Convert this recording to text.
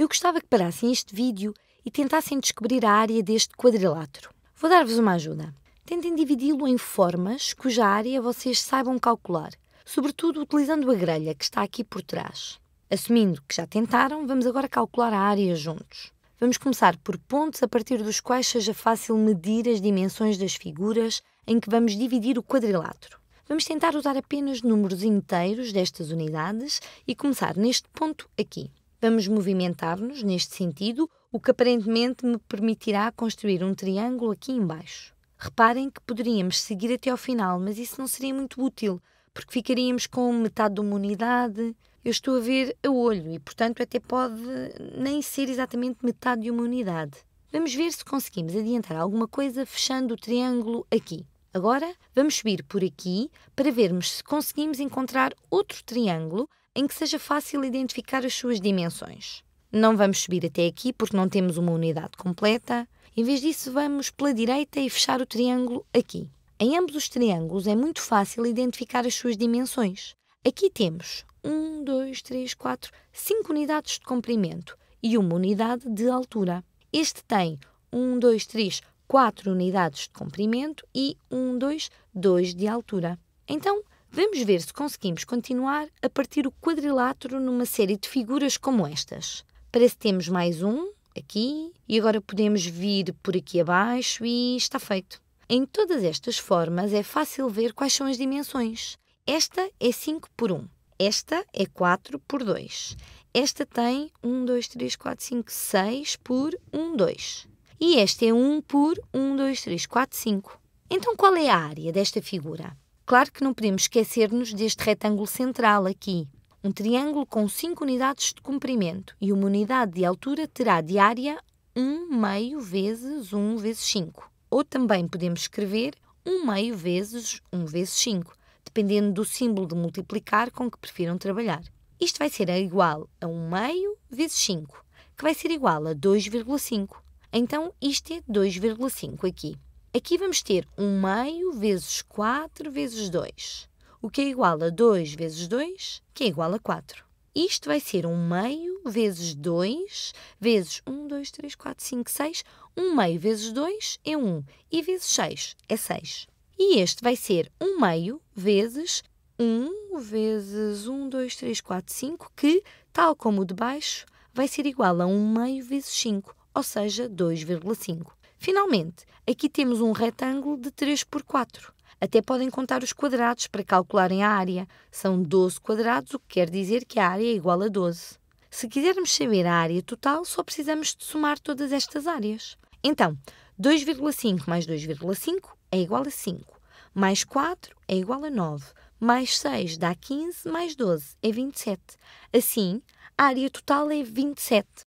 Eu gostava que parassem este vídeo e tentassem descobrir a área deste quadrilátero. Vou dar-vos uma ajuda. Tentem dividi-lo em formas cuja área vocês saibam calcular, sobretudo utilizando a grelha que está aqui por trás. Assumindo que já tentaram, vamos agora calcular a área juntos. Vamos começar por pontos a partir dos quais seja fácil medir as dimensões das figuras em que vamos dividir o quadrilátero. Vamos tentar usar apenas números inteiros destas unidades e começar neste ponto aqui. Vamos movimentar-nos neste sentido, o que aparentemente me permitirá construir um triângulo aqui embaixo. Reparem que poderíamos seguir até ao final, mas isso não seria muito útil, porque ficaríamos com metade de uma unidade. Eu estou a ver a olho e, portanto, até pode nem ser exatamente metade de uma unidade. Vamos ver se conseguimos adiantar alguma coisa fechando o triângulo aqui. Agora vamos subir por aqui para vermos se conseguimos encontrar outro triângulo em que seja fácil identificar as suas dimensões. Não vamos subir até aqui porque não temos uma unidade completa. Em vez disso, vamos pela direita e fechar o triângulo aqui. Em ambos os triângulos é muito fácil identificar as suas dimensões. Aqui temos 1, 2, 3, 4, 5 unidades de comprimento e uma unidade de altura. Este tem 1, 2, 3, 4. 4 unidades de comprimento e 1, 2, 2 de altura. Então, vamos ver se conseguimos continuar a partir o quadrilátero numa série de figuras como estas. Parece que temos mais um aqui e agora podemos vir por aqui abaixo e está feito. Em todas estas formas é fácil ver quais são as dimensões. Esta é 5 por 1, esta é 4 por 2, esta tem 1, 2, 3, 4, 5, 6 por 1, 2 e este é 1 por 1, 2, 3, 4, 5. Então, qual é a área desta figura? Claro que não podemos esquecer-nos deste retângulo central aqui. Um triângulo com 5 unidades de comprimento e uma unidade de altura terá de área 1 meio vezes 1 vezes 5. Ou também podemos escrever 1 meio vezes 1 vezes 5, dependendo do símbolo de multiplicar com que prefiram trabalhar. Isto vai ser igual a 1 meio vezes 5, que vai ser igual a 2,5. Então, isto é 2,5 aqui. Aqui vamos ter 1 meio vezes 4 vezes 2, o que é igual a 2 vezes 2, que é igual a 4. Isto vai ser 1 meio vezes 2 vezes 1, 2, 3, 4, 5, 6. 1 meio vezes 2 é 1 e vezes 6 é 6. E este vai ser 1 meio vezes 1 vezes 1, 2, 3, 4, 5, que, tal como o de baixo, vai ser igual a 1 meio vezes 5, ou seja, 2,5. Finalmente, aqui temos um retângulo de 3 por 4. Até podem contar os quadrados para calcularem a área. São 12 quadrados, o que quer dizer que a área é igual a 12. Se quisermos saber a área total, só precisamos de somar todas estas áreas. Então, 2,5 mais 2,5 é igual a 5, mais 4 é igual a 9, mais 6 dá 15, mais 12 é 27. Assim, a área total é 27.